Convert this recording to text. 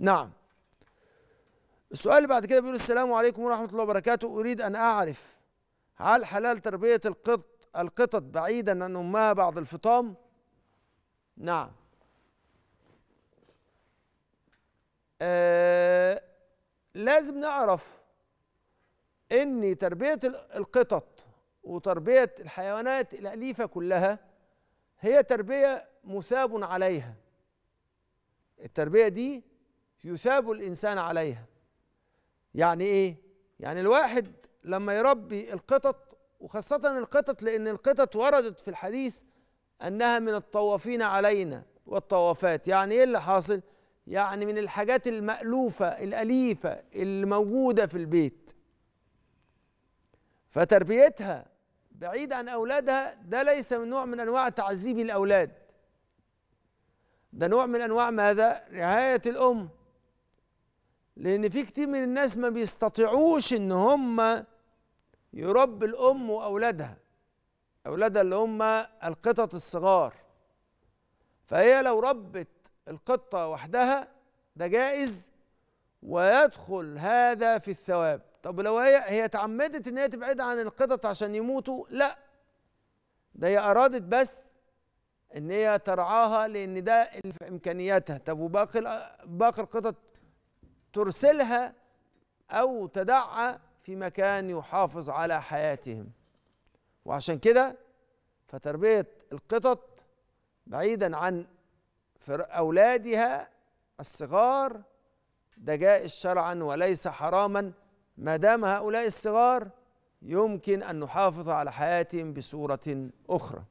نعم السؤال اللي بعد كده بيقول السلام عليكم ورحمة الله وبركاته أريد أن أعرف هل حلال تربية القط القطط بعيدا عن أمها بعد الفطام؟ نعم آه لازم نعرف ان تربيه القطط وتربيه الحيوانات الاليفه كلها هي تربيه مثاب عليها التربيه دي يثاب الانسان عليها يعني ايه يعني الواحد لما يربي القطط وخاصة القطط لأن القطط وردت في الحديث أنها من الطوافين علينا والطوافات يعني إيه اللي حاصل؟ يعني من الحاجات المألوفة الأليفة اللي موجودة في البيت فتربيتها بعيد عن أولادها ده ليس من نوع من أنواع تعذيب الأولاد ده نوع من أنواع ماذا؟ رعاية الأم لان في كتير من الناس ما بيستطيعوش ان هم يربي الام واولادها اولادها اللي هم القطط الصغار فهي لو ربت القطه وحدها ده جائز ويدخل هذا في الثواب طب لو هي هي تعمدت ان هي تبعد عن القطط عشان يموتوا لا ده هي ارادت بس ان هي ترعاها لان ده في امكانياتها طب وباقي باقي القطط ترسلها أو تدعى في مكان يحافظ على حياتهم وعشان كده فتربية القطط بعيدا عن أولادها الصغار ده جائز شرعا وليس حراما ما دام هؤلاء الصغار يمكن أن نحافظ على حياتهم بصورة أخرى